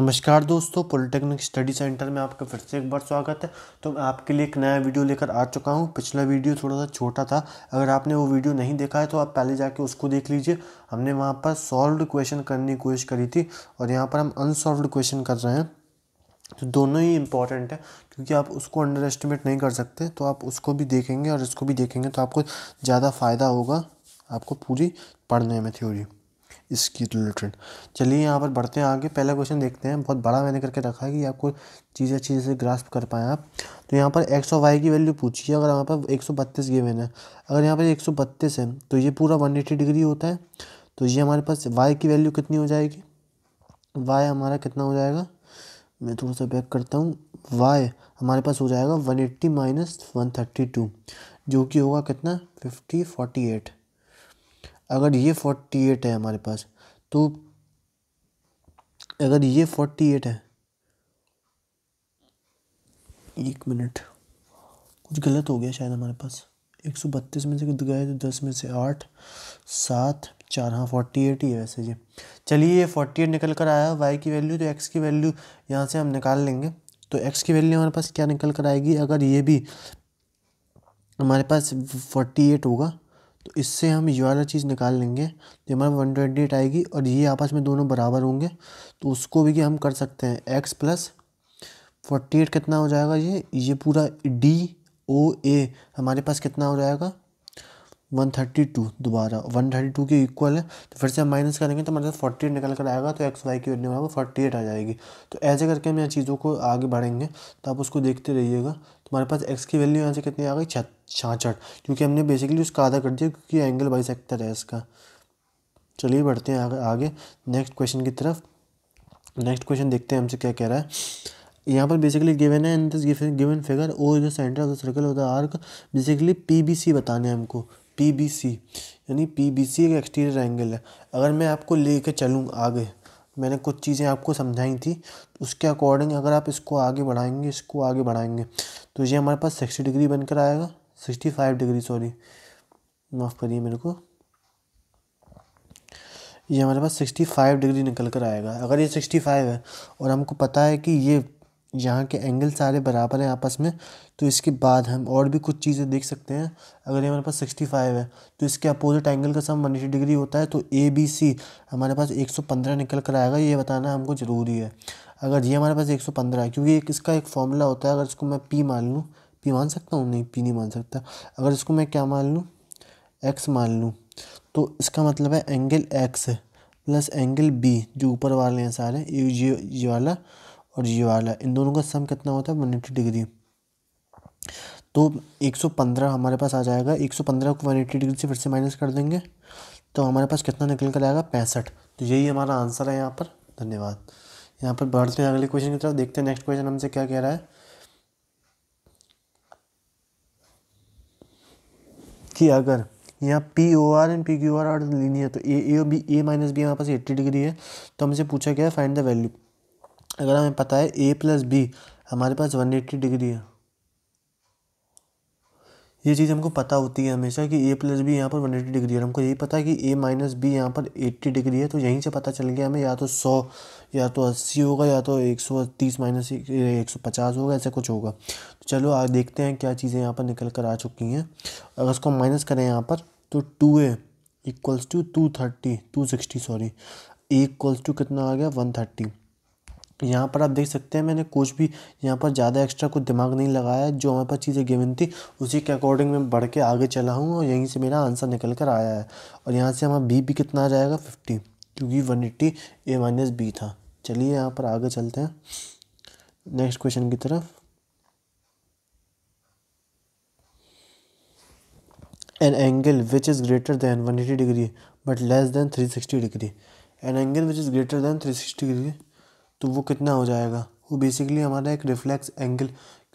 नमस्कार दोस्तों polytechnic study centre में आपका फिर से एक बार स्वागत है तो मैं आपके लिए एक नया वीडियो लेकर आ चुका हूँ पिछला वीडियो थोड़ा सा छोटा था अगर आपने वो वीडियो नहीं देखा है तो आप पहले जाके उसको देख लीजिए हमने वहाँ पर सॉल्व्ड क्वेश्चन करने की कोशिश करी थी और यहाँ पर हम अनसॉल्व क्वेश्चन कर रहे हैं तो दोनों ही इम्पॉर्टेंट है क्योंकि आप उसको अंडर एस्टिमेट नहीं कर सकते तो आप उसको भी देखेंगे और इसको भी देखेंगे तो आपको ज़्यादा फ़ायदा होगा आपको पूरी पढ़ने में थ्योरी इसकी रिलेटेड चलिए यहाँ पर बढ़ते हैं आगे पहला क्वेश्चन देखते हैं बहुत बड़ा मैंने करके रखा है कि आपको चीज़ अच्छी से ग्रास्प कर पाए आप तो यहाँ पर एक्स और वाई की वैल्यू पूछिए अगर यहाँ पर एक सौ बत्तीस गेवन है अगर यहाँ पर एक सौ बत्तीस है तो ये पूरा वन एटी डिग्री होता है तो ये हमारे पास वाई की वैल्यू कितनी हो जाएगी वाई हमारा कितना हो जाएगा मैं थोड़ा सा बैक करता हूँ वाई हमारे पास हो जाएगा one eighty minus one thirty two जो कि होगा कितना फिफ्टी फोर्टी एट अगर ये फोर्टी एट है हमारे पास तो अगर ये फोर्टी एट है एक मिनट कुछ गलत हो गया शायद हमारे पास एक सौ बत्तीस में से गए तो दस में से आठ सात चार हाँ फोर्टी एट ही है वैसे जी चलिए ये फोर्टी एट निकल कर आया वाई की वैल्यू तो एक्स की वैल्यू यहाँ से हम निकाल लेंगे तो एक्स की वैल्यू हमारे पास क्या निकल कर आएगी अगर ये भी हमारे पास फोर्टी एट होगा तो इससे हम ये वाला चीज़ निकाल लेंगे तो हमारा वन ट्वेंटी एट आएगी और ये आपस में दोनों बराबर होंगे तो उसको भी हम कर सकते हैं एक्स प्लस फोर्टी एट कितना हो जाएगा ये ये पूरा डी ओ ए हमारे पास कितना हो जाएगा वन थर्टी टू दोबारा वन थर्टी टू के इक्वल है तो फिर से हम माइनस करेंगे तो हमारे साथ फोर्टी एट निकल कर आएगा तो एक्स वाई की वैल्यू हमारे फोर्टी एट आ जाएगी तो ऐसे करके हम यहाँ चीज़ों को आगे बढ़ेंगे तो आप उसको देखते रहिएगा तुम्हारे पास एक्स की वैल्यू यहाँ से कितनी आ गई छाछठ क्योंकि हमने बेसिकली उसका आधा कर दिया क्योंकि एंगल बाई सेक्टर है इसका चलिए बढ़ते हैं आगे नेक्स्ट क्वेश्चन की तरफ नेक्स्ट क्वेश्चन देखते हैं हमसे क्या कह रहा है यहाँ पर बेसिकली गिवन है in this given figure O is the centre of the circle of the arc basically C बताने हमको पी बी सी यानी पी बी सी एक एक्सटीरियर एंगल है अगर मैं आपको ले कर चलूँ आगे मैंने कुछ चीज़ें आपको समझाई थी तो उसके अकॉर्डिंग अगर आप इसको आगे बढ़ाएंगे इसको आगे बढ़ाएंगे तो ये हमारे पास सिक्सटी डिग्री बनकर आएगा सिक्सटी फाइव डिग्री सॉरी माफ़ करिए मेरे को ये हमारे पास सिक्सटी फाइव डिग्री निकल कर आएगा अगर ये सिक्सटी फाइव है और हमको पता है कि ये यहाँ के एंगल सारे बराबर हैं आपस में तो इसके बाद हम और भी कुछ चीज़ें देख सकते हैं अगर ये हमारे पास सिक्सटी फाइव है तो इसके अपोजिट एंगल का सम वन एटी डिग्री होता है तो ए बी सी हमारे पास एक सौ पंद्रह निकल कर आएगा ये बताना हमको ज़रूरी है अगर ये हमारे पास एक सौ पंद्रह है क्योंकि एक इसका एक फॉर्मूला होता है अगर इसको मैं पी मान लूँ पी मान सकता हूँ नहीं पी नहीं मान सकता अगर इसको मैं क्या मान लूँ एक्स मान लूँ तो इसका मतलब है angle X plus angle B जो ऊपर वाले हैं सारे ये ये वाला और ये वाला इन दोनों का सम कितना होता है वन एट्टी डिग्री तो एक सौ पंद्रह हमारे पास आ जाएगा एक सौ पंद्रह को वन एट्टी डिग्री से फिर से माइनस कर देंगे तो हमारे पास कितना निकल कर आएगा पैंसठ तो यही हमारा आंसर है यहाँ पर धन्यवाद यहाँ पर बढ़ते हैं अगले क्वेश्चन की तरफ देखते हैं नेक्स्ट क्वेश्चन हमसे क्या कह रहा है कि अगर यहाँ P O R and P Q R are linear तो A A B A minus B हमारे पास एट्टी डिग्री है तो हमसे पूछा गया फाइंड द वैल्यू अगर हमें पता है ए प्लस बी हमारे पास वन एट्टी डिग्री है ये चीज़ हमको पता होती है हमेशा कि ए प्लस बी यहाँ पर वन एट्टी डिग्री है हमको यही पता है कि ए माइनस बी यहाँ पर एट्टी डिग्री है तो यहीं से पता चल गया हमें या तो सौ या तो अस्सी होगा या तो एक सौ तीस माइनस एक सौ पचास होगा ऐसा कुछ होगा तो चलो आज देखते हैं क्या चीज़ें यहाँ पर निकल कर आ चुकी हैं अगर उसको माइनस करें यहाँ पर तो two A equals to two thirty two sixty sorry A equals to कितना आ गया वन थर्टी यहाँ पर आप देख सकते हैं मैंने कुछ भी यहाँ पर ज़्यादा एक्स्ट्रा कुछ दिमाग नहीं लगाया है जो हमारे पास चीज़ें गिवन थी उसी के अकॉर्डिंग मैं बढ़ के आगे चला हूँ और यहीं से मेरा आंसर निकल कर आया है और यहाँ से हमारा बी भी कितना आ जाएगा फिफ्टी क्योंकि one eighty A minus B था चलिए यहाँ पर आगे चलते हैं नेक्स्ट क्वेश्चन की तरफ an angle which is greater than one eighty degree but less than three sixty degree an angle which is greater than three sixty degree तो वो कितना हो जाएगा वो बेसिकली हमारा एक रिफ्लेक्स एंगल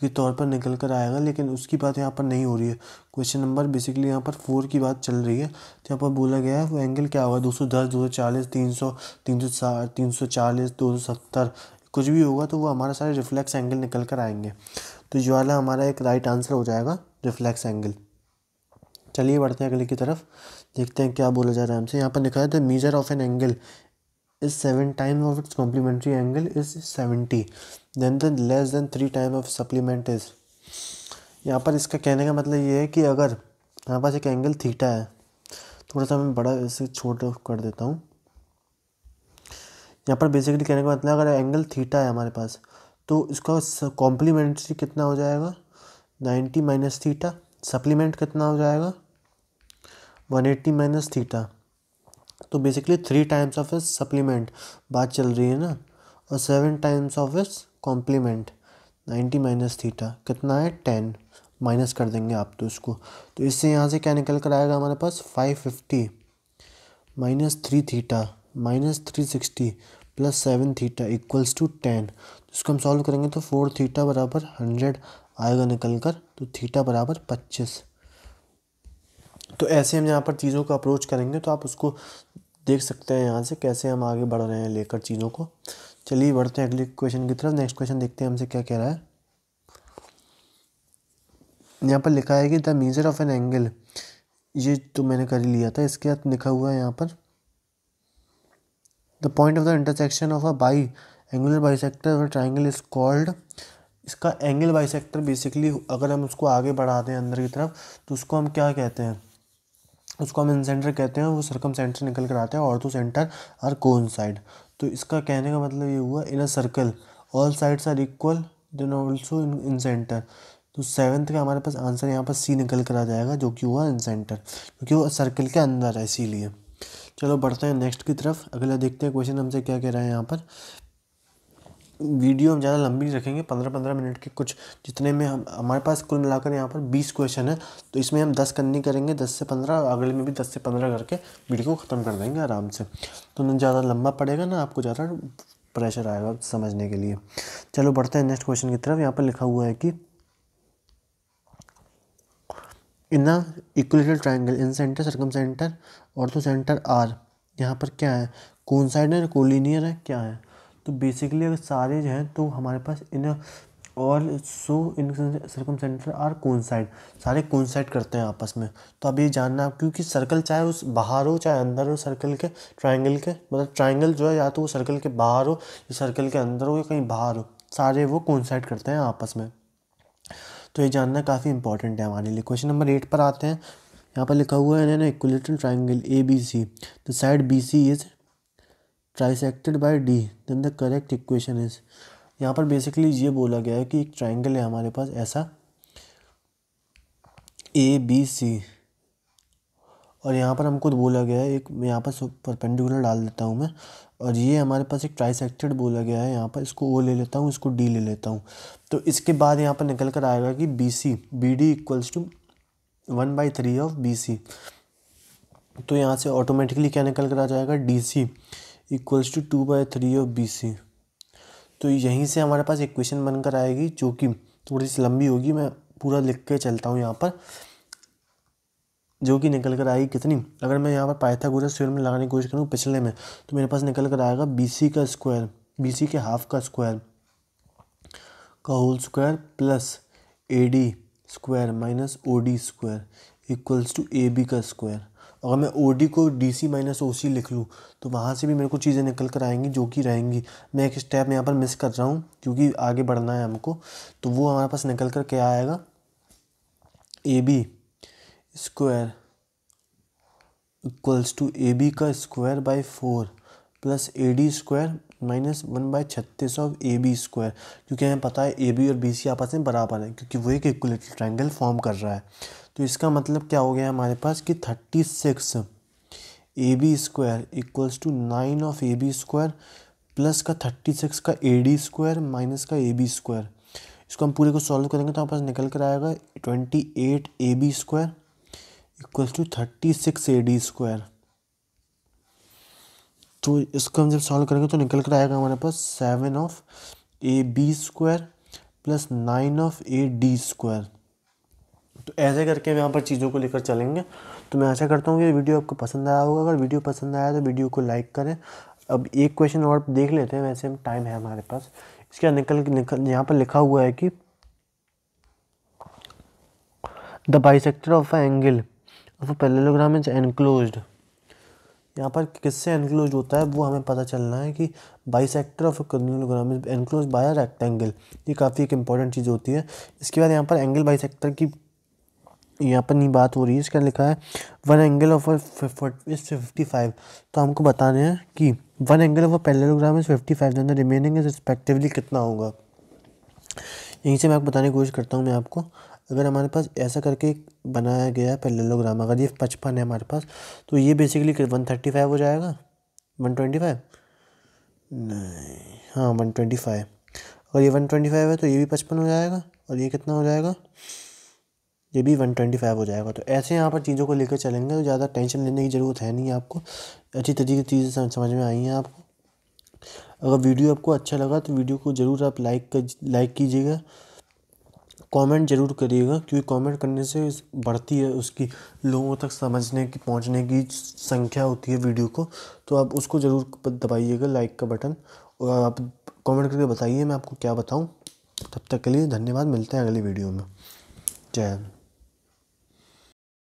के तौर पर निकल कर आएगा लेकिन उसकी बात यहाँ पर नहीं हो रही है क्वेश्चन नंबर बेसिकली यहाँ पर फोर की बात चल रही है तो यहाँ पर बोला गया है वो एंगल क्या होगा दो सौ दस दो सौ चालीस तीन सौ तीन सौ साठ तीन सौ चालीस दो सौ सत्तर कुछ भी होगा तो वो हमारा सारे रिफ्लेक्स एंगल निकल कर आएंगे तो ये वाला हमारा एक राइट आंसर हो जाएगा रिफ्लेक्स एंगल चलिए बढ़ते हैं अगले की तरफ देखते हैं क्या बोला जा रहा है हमसे यहाँ पर लिखा है the measure of an angle is 7 times of its complementary angle is 70 then the less than 3 times of supplement is यहाँ पर इसका कहने का मतलब ये है कि अगर यहाँ पास एक एंगल थीटा है थोड़ा सा मैं बड़ा इसे छोटा कर देता हूँ यहाँ पर बेसिकली कहने का मतलब अगर एंगल थीटा है हमारे पास तो इसका कॉम्प्लीमेंट्री कितना हो जाएगा नाइन्टी माइनस थीटा सप्लीमेंट कितना हो जाएगा वन एट्टी माइनस थीटा तो basically three times of is supplement बात चल रही है ना और seven times of is complement ninety minus theta कितना है टेन माइनस कर देंगे आप तो इसको तो इससे यहाँ से क्या निकल कर आएगा हमारे पास five fifty minus three theta minus three sixty plus seven theta equals to ten तो इसको हम सॉल्व करेंगे तो फोर थीटा बराबर हंड्रेड आएगा निकल कर तो थीटा बराबर पच्चीस तो ऐसे हम यहाँ पर चीज़ों को अप्रोच करेंगे तो आप उसको देख सकते हैं यहाँ से कैसे हम आगे बढ़ रहे हैं लेकर चीज़ों को चलिए बढ़ते हैं अगले क्वेश्चन की तरफ नेक्स्ट क्वेश्चन देखते हैं हमसे क्या कह रहा है यहाँ पर लिखा है कि the measure of an angle ये तो मैंने कर लिया था इसके बाद लिखा हुआ है यहाँ पर the point of the intersection of a by angular sector triangle is called इसका एंगल बाई बेसिकली अगर हम उसको आगे बढ़ाते हैं अंदर की तरफ तो उसको हम क्या कहते हैं उसको हम सेंटर कहते हैं वो सर्कम सेंटर निकल कर हैं और ऑर्थो सेंटर और कोन साइड तो इसका कहने का मतलब ये हुआ in a circle all sides are equal then also in incentre तो सेवन्थ का हमारे पास आंसर यहाँ पर सी निकल कर आ जाएगा जो कि हुआ इन सेंटर क्योंकि वो सर्कल के अंदर है इसीलिए चलो बढ़ते हैं नेक्स्ट की तरफ अगला देखते हैं क्वेश्चन हमसे क्या कह रहा है यहाँ पर वीडियो हम ज़्यादा लंबी नहीं रखेंगे पंद्रह पंद्रह मिनट के कुछ जितने में हम हमारे पास कुल मिलाकर यहाँ पर बीस क्वेश्चन है तो इसमें हम दस करनी करेंगे दस से पंद्रह अगले में भी दस से पंद्रह करके वीडियो को ख़त्म कर देंगे आराम से तो ना ज़्यादा लंबा पड़ेगा ना आपको ज़्यादा प्रेशर आएगा समझने के लिए चलो बढ़ते हैं नेक्स्ट क्वेश्चन की तरफ यहाँ पर लिखा हुआ है कि in the triangle incentre circumcentre और तो सेंटर आर यहाँ पर क्या है कौन साइड है कोलिनियर है क्या है तो बेसिकली अगर सारे जो हैं तो हमारे पास इन और so in circumcentre are coincide सारे कोनसाइड करते हैं आपस में तो अब ये जानना क्योंकि सर्कल चाहे उस बाहर हो चाहे अंदर हो सर्कल के ट्राइंगल के मतलब ट्राइंगल जो है या तो वो सर्कल के बाहर हो या सर्कल के अंदर हो या कहीं बाहर हो सारे वो कोनसाइड करते हैं आपस में तो ये जानना काफ़ी इंपॉर्टेंट है हमारे लिए क्वेश्चन नंबर एट पर आते हैं यहाँ पर लिखा हुआ है ना equilateral triangle A B C तो side B C is trisected by D then the correct equation is यहाँ पर बेसिकली ये बोला गया है कि एक ट्राइंगल है हमारे पास ऐसा ए बी सी और यहाँ पर हमको बोला गया है एक यहाँ पर परपेंडिकुलर डाल देता हूँ मैं और ये हमारे पास एक ट्राइसेक्टेड बोला गया है यहाँ पर इसको ओ ले लेता हूँ इसको डी ले लेता हूँ तो इसके बाद यहाँ पर निकल कर आएगा कि B C B D equals to one by three of B C तो यहाँ से ऑटोमेटिकली क्या निकल कर आ जाएगा D C equals to two by three of B C तो यहीं से हमारे पास इक्वेशन बनकर आएगी जो कि थोड़ी सी लंबी होगी मैं पूरा लिख के चलता हूँ यहाँ पर जो कि निकल कर आएगी कितनी अगर मैं यहाँ पर पाइथागोरस थ्योरम में लगाने की कोशिश करूँ पिछले में तो मेरे पास निकल कर आएगा बी सी का स्क्वायर बी सी के हाफ का स्क्वायर का whole square plus A D square minus O D square equals to A B का स्क्वायर अगर मैं ओ डी को D C minus O C लिख लूँ तो वहाँ से भी मेरे को चीज़ें निकल कर आएंगी जो कि रहेंगी मैं एक स्टेप यहाँ पर मिस कर रहा हूँ क्योंकि आगे बढ़ना है हमको तो वो हमारे पास निकल कर क्या आएगा A B square equals to A B का square by four plus A D square minus one by छत्तीस ऑफ ए बी स्क्वायर क्योंकि हमें पता है ए बी और बी सी आपस में बराबर है क्योंकि वो एक इक्वलेटर ट्रायंगल फॉर्म कर रहा है तो इसका मतलब क्या हो गया हमारे पास कि thirty six A B square equals to nine of A B square plus का थर्टी सिक्स का ए डी स्क्वायर माइनस का ए बी स्क्वायर इसको हम पूरे को सॉल्व करेंगे तो हमारे पास निकल कर आएगा twenty eight A B square equals to thirty six A D square तो इसको हम जब सॉल्व करेंगे तो निकल कर आएगा हमारे पास seven of A B square plus nine of A D square तो ऐसे करके हम यहाँ पर चीज़ों को लेकर चलेंगे तो मैं ऐसा करता हूँ ये वीडियो आपको पसंद आया होगा अगर वीडियो पसंद आया तो वीडियो को लाइक करें अब एक क्वेश्चन और देख लेते हैं वैसे टाइम है हमारे पास इसके बाद निकल निकल यहाँ पर लिखा हुआ है कि the bisector of a angle of a parallelogram is enclosed यहाँ पर किससे एनक्लोज होता है वो हमें पता चलना है कि bisector of parallelogram is enclose by rectangle ये काफ़ी एक इंपॉर्टेंट चीज़ होती है इसके बाद यहाँ पर एंगल बाई सेक्टर की यहाँ पर नहीं बात हो रही है इसका लिखा है one angle of is fifty five तो हमको बताना है कि one angle of a parallelogram is fifty five जो रिमेनिंग इज रिस्पेक्टिवली कितना होगा यहीं से मैं आपको बताने की कोशिश करता हूँ मैं आपको अगर तो हमारे पास ऐसा करके बनाया गया पैरेललोग्राम अगर ये पचपन है हमारे पास तो ये बेसिकली वन थर्टी फाइव हो जाएगा वन ट्वेंटी फाइव नहीं हाँ वन ट्वेंटी फाइव अगर ये वन ट्वेंटी फाइव है तो ये भी पचपन हो जाएगा और ये कितना हो जाएगा ये भी वन ट्वेंटी फाइव हो जाएगा तो ऐसे यहाँ पर चीज़ों को लेकर चलेंगे तो ज़्यादा टेंशन लेने की ज़रूरत है नहीं आपको अच्छी तरीके की चीज़ें समझ में आई हैं आपको अगर वीडियो आपको अच्छा लगा तो वीडियो को ज़रूर आप लाइक कर लाइक कीजिएगा कमेंट ज़रूर करिएगा क्योंकि कमेंट करने से बढ़ती है उसकी लोगों तक समझने की पहुंचने की संख्या होती है वीडियो को तो आप उसको ज़रूर दबाइएगा लाइक का बटन और आप कमेंट करके बताइए मैं आपको क्या बताऊं तब तक के लिए धन्यवाद मिलते हैं अगली वीडियो में जय हिंद